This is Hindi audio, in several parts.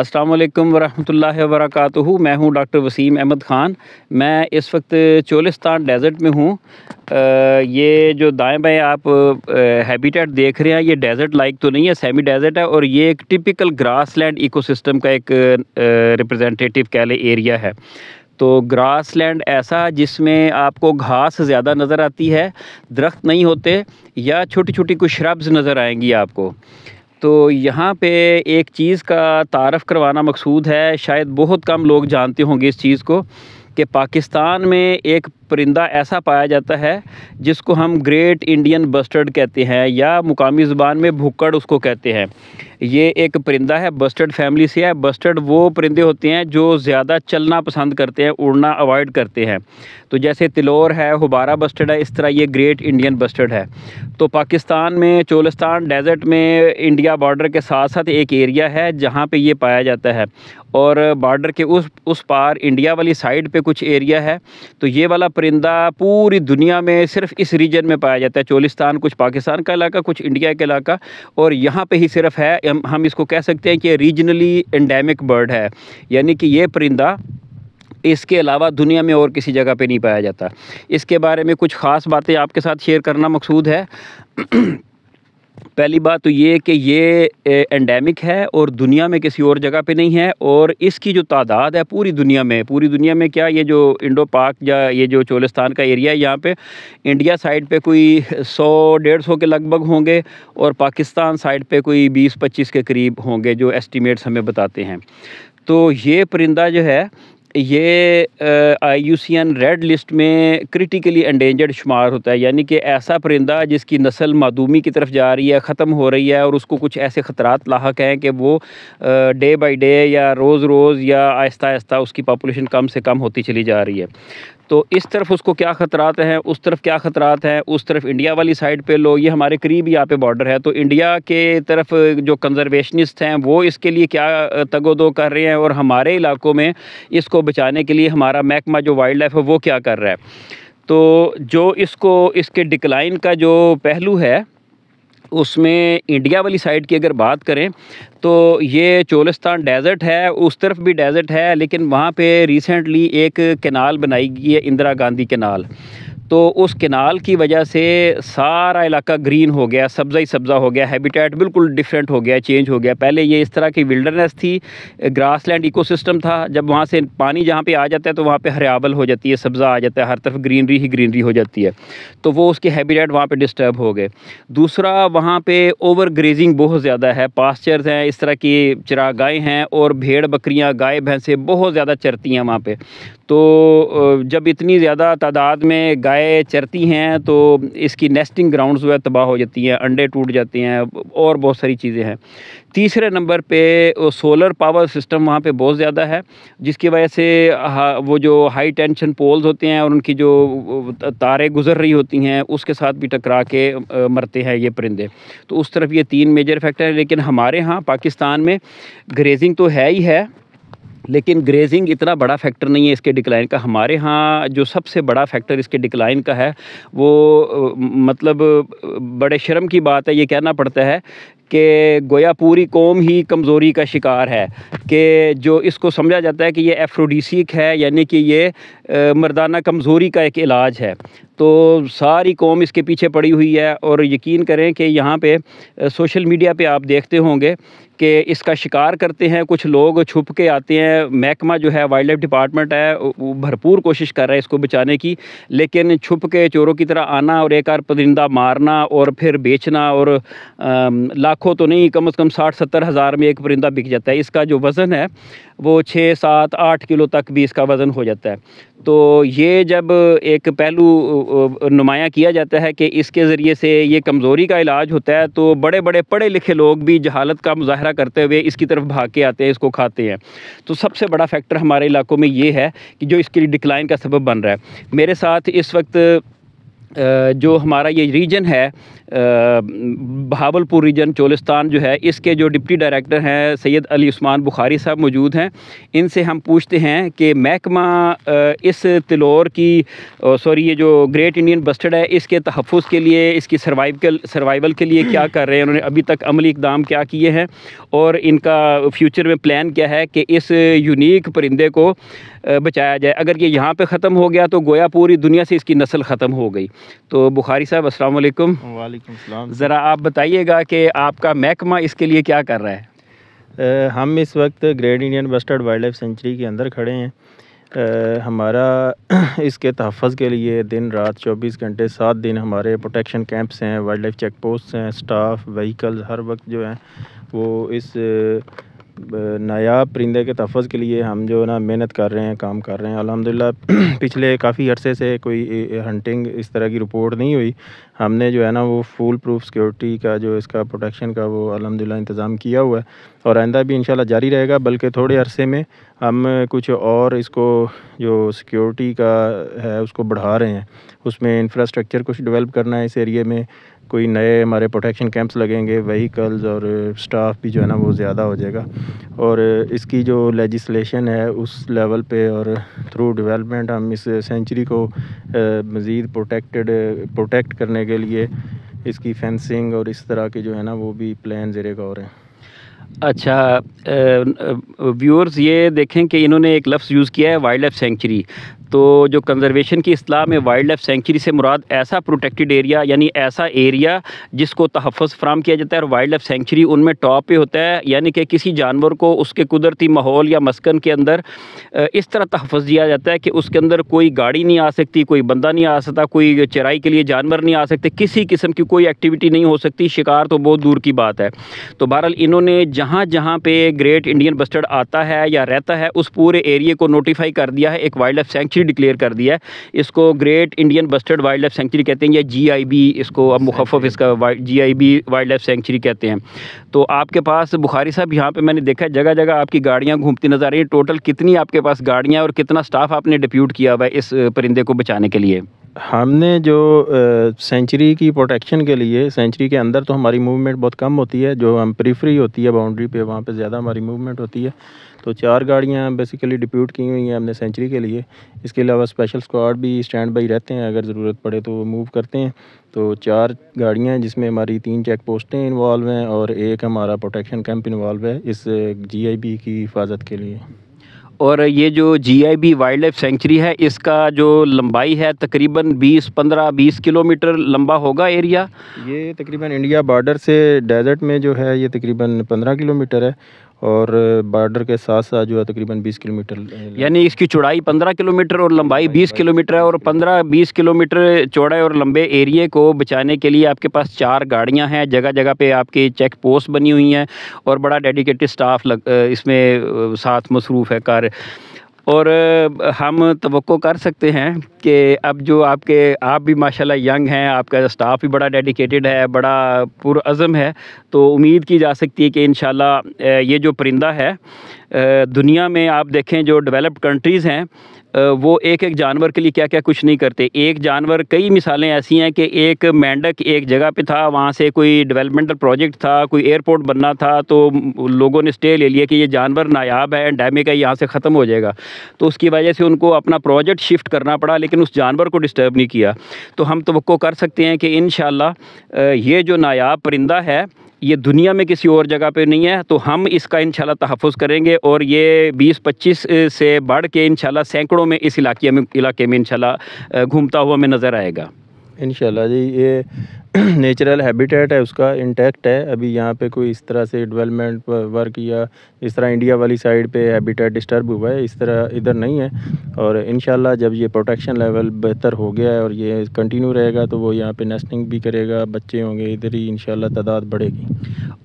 असलकम वरहमतुल्लाह वरक मैं हूं डॉक्टर वसीम अहमद ख़ान मैं इस वक्त चोलिस्तान डेजर्ट में हूं आ, ये जो दाएं बाएं आप हैबिटेट देख रहे हैं ये डेजर्ट लाइक तो नहीं है सेमी डेजर्ट है और ये एक टिपिकल ग्रास लैंड इकोसिस्टम का एक रिप्रेजेंटेटिव कह लें एरिया है तो ग्रास लैंड ऐसा जिसमें आपको घास ज़्यादा नज़र आती है दरख्त नहीं होते या छोटी छोटी कुछ श्रब्स नज़र आएंगी आपको तो यहाँ पे एक चीज़ का तारफ़ करवाना मकसूद है शायद बहुत कम लोग जानते होंगे इस चीज़ को कि पाकिस्तान में एक परिंदा ऐसा पाया जाता है जिसको हम ग्रेट इंडियन बस्टर्ड कहते हैं या मुकामी ज़ुबान में भुक्कड़ उसको कहते हैं ये एक परिंदा है बस्टर्ड फैमिली से है बस्टर्ड वो परिंदे होते हैं जो ज़्यादा चलना पसंद करते हैं उड़ना अवॉइड करते हैं तो जैसे तिलोर है हुबारा बस्टर्ड है इस तरह ये ग्रेट इंडियन बस्टर्ड है तो पाकिस्तान में चोलिस्तान डेजर्ट में इंडिया बॉर्डर के साथ साथ एक एरिया है जहाँ पर ये पाया जाता है और बॉर्डर के उस उस पार इंडिया वाली साइड पर कुछ एरिया है तो ये वाला परिंदा पूरी दुनिया में सिर्फ इस रीजन में पाया जाता है चोलिस्तान कुछ पाकिस्तान का इलाका कुछ इंडिया का इलाका और यहाँ पे ही सिर्फ है हम इसको कह सकते हैं कि रीजनली एंडेमिक बर्ड है यानी कि ये परिंदा इसके अलावा दुनिया में और किसी जगह पे नहीं पाया जाता इसके बारे में कुछ ख़ास बातें आपके साथ शेयर करना मकसूद है पहली बात तो ये कि ये एंडेमिक है और दुनिया में किसी और जगह पे नहीं है और इसकी जो तादाद है पूरी दुनिया में पूरी दुनिया में क्या ये जो इंडो पाक या ये जो चोलिस्तान का एरिया है यहाँ पे इंडिया साइड पे कोई सौ डेढ़ सौ के लगभग होंगे और पाकिस्तान साइड पे कोई बीस पच्चीस के करीब होंगे जो एस्टिमेट्स हमें बताते हैं तो ये परिंदा जो है ये I U C N red list में क्रिटिकली एंडेंजर्ड शुमार होता है यानी कि ऐसा परिंदा जिसकी नस्ल मदूमी की तरफ जा रही है ख़त्म हो रही है और उसको कुछ ऐसे ख़तरात लाक हैं कि वो डे बाई डे या रोज़ रोज़ या आहिस्ता आहिस्ता उसकी पापोलेशन कम से कम होती चली जा रही है तो इस तरफ उसको क्या ख़तरात हैं उस तरफ क्या ख़तरात हैं उस तरफ इंडिया वाली साइड पे लोग ये हमारे करीब यहाँ पे बॉर्डर है तो इंडिया के तरफ जो कंजर्वेशनिस्ट हैं वो इसके लिए क्या तगोदो कर रहे हैं और हमारे इलाकों में इसको बचाने के लिए हमारा महकमा जो वाइल्ड लाइफ है वो क्या कर रहा है तो जो इसको इसके डिक्लाइन का जो पहलू है उसमें इंडिया वाली साइड की अगर बात करें तो ये चोलिस्तान डेजर्ट है उस तरफ भी डेजर्ट है लेकिन वहाँ पे रिसेंटली एक कैनाल बनाई गई है इंदिरा गांधी कैनाल तो उस केनाल की वजह से सारा इलाका ग्रीन हो गया सब्ज़ा ही सब्ज़ा हो गया हैबिटेट बिल्कुल डिफरेंट हो गया चेंज हो गया पहले ये इस तरह की विल्डरनेस थी ग्रास लैंड इकोसिस्टम था जब वहाँ से पानी जहाँ पे आ जाता है तो वहाँ पे हरियाबल हो जाती है सब्ज़ा आ जाता है हर तरफ ग्रीनरी ही ग्रीनरी हो जाती है तो वो उसके हैबिटेट वहाँ पर डिस्टर्ब हो गए दूसरा वहाँ पर ओवर ग्रेजिंग बहुत ज़्यादा है पास्चर्स हैं इस तरह की चरागाहें हैं और भेड़ बकरियाँ गाय भैंसें बहुत ज़्यादा चरती हैं वहाँ पर तो जब इतनी ज़्यादा तादाद में गाय चरती हैं तो इसकी नेस्टिंग ग्राउंड्स वह तबाह हो जाती हैं अंडे टूट जाते हैं और बहुत सारी चीज़ें हैं तीसरे नंबर पे सोलर पावर सिस्टम वहाँ पे बहुत ज़्यादा है जिसकी वजह से वो जो हाई टेंशन पोल्स होते हैं और उनकी जो तारें गुजर रही होती हैं उसके साथ भी टकरा के मरते हैं ये परिंदे तो उस तरफ ये तीन मेजर फैक्टर हैं लेकिन हमारे यहाँ पाकिस्तान में ग्रेजिंग तो है ही है लेकिन ग्रेजिंग इतना बड़ा फैक्टर नहीं है इसके डिक्लाइन का हमारे यहाँ जो सबसे बड़ा फैक्टर इसके डिक्लाइन का है वो मतलब बड़े शर्म की बात है ये कहना पड़ता है कि गोया पूरी कौम ही कमज़ोरी का शिकार है कि जो इसको समझा जाता है कि ये एफ्रोडिसिक है यानी कि ये मर्दाना कमज़ोरी का एक इलाज है तो सारी कौम इसके पीछे पड़ी हुई है और यकीन करें कि यहाँ पे सोशल मीडिया पे आप देखते होंगे कि इसका शिकार करते हैं कुछ लोग छुप के आते हैं महकमा जो है वाइल्ड लाइफ डिपार्टमेंट है वो भरपूर कोशिश कर रहा है इसको बचाने की लेकिन छुप के चोरों की तरह आना और एक आर परिंदा मारना और फिर बेचना और लाखों तो नहीं कम अज़ कम साठ सत्तर हज़ार में एक परिंदा बिक जाता है इसका जो वज़न है वो छः सात आठ किलो तक भी इसका वज़न हो जाता है तो ये जब एक पहलू नुमाया किया जाता है कि इसके ज़रिए से ये कमज़ोरी का इलाज होता है तो बड़े बड़े पढ़े लिखे लोग भी जहालत का मुजाहरा करते हुए इसकी तरफ भाग के आते हैं इसको खाते हैं तो सबसे बड़ा फैक्टर हमारे इलाकों में ये है कि जो इसकी डिक्लाइन का सबब बन रहा है मेरे साथ इस वक्त जो हमारा ये रीजन है भावलपुर रीजन चोलिस्तान जो है इसके जो डिप्टी डायरेक्टर हैं सैयद अली उस्मान बुखारी साहब मौजूद हैं इनसे हम पूछते हैं कि महकमा इस तिलोर की सॉरी ये जो ग्रेट इंडियन बस्टर्ड है इसके तहफ़ के लिए इसकी सर्वाइवल सर्वाइवल के लिए क्या कर रहे हैं उन्होंने अभी तक अमली इकदाम क्या किए हैं और इनका फ्यूचर में प्लान क्या है कि इस यूनिक परिंदे को बचाया जाए अगर ये यहाँ पे ख़त्म हो गया तो गोया पूरी दुनिया से इसकी नस्ल ख़त्म हो गई तो बुखारी साहब असल वाले ज़रा आप बताइएगा कि आपका महकमा इसके लिए क्या कर रहा है आ, हम इस वक्त great Indian bustard wildlife sanctuary के अंदर खड़े हैं आ, हमारा इसके तहफ़ के लिए दिन रात 24 घंटे सात दिन हमारे प्रोटेक्शन कैंप्स हैं वाइल्ड लाइफ चेक पोस्ट हैं स्टाफ वहीकल्स हर वक्त जो हैं वो इस नायाब परिंदे के तहफ़ के लिए हम जो ना मेहनत कर रहे हैं काम कर रहे हैं अलहमदिल्ला पिछले काफ़ी अरसे से कोई हंटिंग इस तरह की रिपोर्ट नहीं हुई हमने जो है ना वो फुल प्रूफ सिक्योरिटी का जो इसका प्रोटेक्शन का वो अलहमदिल्ला इंतज़ाम किया हुआ है और आइंदा भी इन जारी रहेगा बल्कि थोड़े अरसे में हम कुछ और इसको जो सिक्योरिटी का है उसको बढ़ा रहे हैं उसमें इंफ्रास्ट्रक्चर कुछ डेवलप करना है इस एरिए में कोई नए हमारे प्रोटेक्शन कैंप्स लगेंगे वहीकल्स और स्टाफ भी जो है ना वो ज़्यादा हो जाएगा और इसकी जो लेजिस्लेशन है उस लेवल पे और थ्रू डेवलपमेंट हम इस सेंचुरी को मज़ीद प्रोटेक्टेड प्रोटेक्ट करने के लिए इसकी फेंसिंग और इस तरह के जो है ना वो भी प्लान जरिए गौर हैं अच्छा व्यूअर्स ये देखें कि इन्होंने एक लफ्ज़ यूज़ किया है वाइल्ड लाइफ सेंचुरी तो जो कंजर्वेशन की असलाह में वाइल्ड लाइफ सेंचुरी से मुराद ऐसा प्रोटेक्टेड एरिया यानी ऐसा एरिया जिसको तहफ़ फ्राहम किया जाता है और वाइल्ड लाइफ सेंचुरी उनमें टॉप पे होता है यानी कि किसी जानवर को उसके कुदरती माहौल या मस्कन के अंदर इस तरह तहफ़ दिया जाता है कि उसके अंदर कोई गाड़ी नहीं आ सकती कोई बंदा नहीं आ सकता कोई चराई के लिए जानवर नहीं आ सकते किसी किस्म की कोई एक्टिविटी नहीं हो सकती शिकार तो बहुत दूर की बात है तो बहरहाल इन्होंने जहाँ जहाँ पर ग्रेट इंडियन बस्टर्ड आता है या रहता है उस पूरे एरिए को नोटिफाई कर दिया है एक wildlife sanctuary sanctuary declare कर दिया है इसको great Indian bustard wildlife sanctuary कहते हैं या जी इसको अब मुखफ़ इसका G I B wildlife sanctuary कहते हैं तो आपके पास बुखारी साहब यहाँ पर मैंने देखा जगह जगह आपकी गाड़ियाँ घूमती नज़र आ रही हैं टोटल कितनी आपके पास गाड़ियाँ और कितना स्टाफ आपने डिप्यूट किया हुआ है इस परिंदे को बचाने के लिए हमने जो सेंचुरी की प्रोटेक्शन के लिए सेंचुरी के अंदर तो हमारी मूवमेंट बहुत कम होती है जो हम प्रीफ्री होती है बाउंड्री पे वहाँ पे ज़्यादा हमारी मूवमेंट होती है तो चार गाड़ियाँ बेसिकली डिप्यूट की हुई हैं हमने सेंचुरी के लिए इसके अलावा स्पेशल स्क्वाड भी स्टैंड बाई रहते हैं अगर ज़रूरत पड़े तो मूव करते हैं तो चार गाड़ियाँ हैं जिसमें हमारी तीन चेक पोस्टें इन्वॉल्व हैं और एक हमारा प्रोटेक्शन कैंप इन्वॉल्व है इस जी आई बी की हिफाजत के लिए और ये जो जीआईबी वाइल्ड लाइफ सेंचुरी है इसका जो लंबाई है तकरीबन 20 15 20 किलोमीटर लंबा होगा एरिया ये तकरीबन इंडिया बॉर्डर से डेजर्ट में जो है ये तकरीबन 15 किलोमीटर है और बॉर्डर के साथ साथ जो है तकरीबन 20 किलोमीटर यानी इसकी चौड़ाई 15 किलोमीटर और लंबाई 20 किलोमीटर है और 15-20 किलोमीटर चौड़ाई और लंबे एरिए को बचाने के लिए आपके पास चार गाड़ियां हैं जगह जगह पे आपकी चेक पोस्ट बनी हुई हैं और बड़ा डेडिकेटेड स्टाफ लग इसमें साथ मसरूफ़ है कार्य और हम तो कर सकते हैं कि अब जो आपके आप भी माशाल्लाह यंग हैं आपका स्टाफ भी बड़ा डेडिकेटेड है बड़ा पुरज़म है तो उम्मीद की जा सकती है कि इन ये जो परिंदा है दुनिया में आप देखें जो डेवलप्ड कंट्रीज़ हैं वो एक एक जानवर के लिए क्या क्या कुछ नहीं करते एक जानवर कई मिसालें ऐसी हैं कि एक मेंढक एक जगह पे था वहाँ से कोई डेवलपमेंटल प्रोजेक्ट था कोई एयरपोर्ट बनना था तो लोगों ने स्टे ले लिया कि ये जानवर नायाब है डैमिक है यहाँ से ख़त्म हो जाएगा तो उसकी वजह से उनको अपना प्रोजेक्ट शिफ्ट करना पड़ा लेकिन उस जानवर को डिस्टर्ब नहीं किया तो हम तो कर सकते हैं कि इन ये जो नायाब परिंदा है ये दुनिया में किसी और जगह पे नहीं है तो हम इसका इन तहफ़ करेंगे और ये बीस पच्चीस से बढ़ के इन सैकड़ों में इस इलाके में इलाके में इन घूमता हुआ हमें नज़र आएगा इन जी ये नेचुरल हैबिटेट है उसका इंटैक्ट है अभी यहाँ पे कोई इस तरह से डेवलपमेंट वर्क या इस तरह इंडिया वाली साइड पे हैबिटेट डिस्टर्ब हुआ है इस तरह इधर नहीं है और इन जब ये प्रोटेक्शन लेवल बेहतर हो गया है और ये कंटिन्यू रहेगा तो वो यहाँ पे नेस्टिंग भी करेगा बच्चे होंगे इधर ही इन तादाद बढ़ेगी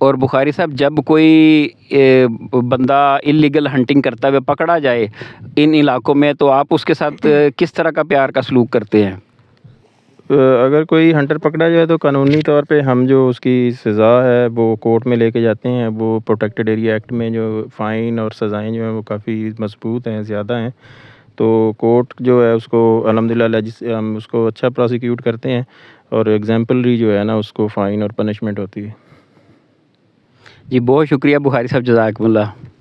और बुखारी साहब जब कोई बंदा इलीगल हंटिंग करता हुआ पकड़ा जाए इन इलाकों में तो आप उसके साथ किस तरह का प्यार का सलूक करते हैं अगर कोई हंटर पकड़ा जाए तो कानूनी तौर पे हम जो उसकी सज़ा है वो कोर्ट में लेके जाते हैं वो प्रोटेक्टेड एरिया एक्ट में जो फ़ाइन और सज़ाएं जो हैं वो काफ़ी मजबूत हैं ज़्यादा हैं तो कोर्ट जो है उसको अलहमदिल्ला हम उसको अच्छा प्रोसिक्यूट करते हैं और एग्जाम्पलरी जो है ना उसको फ़ाइन और पनिशमेंट होती है जी बहुत शुक्रिया बुखारी साहब जजाकमल्ला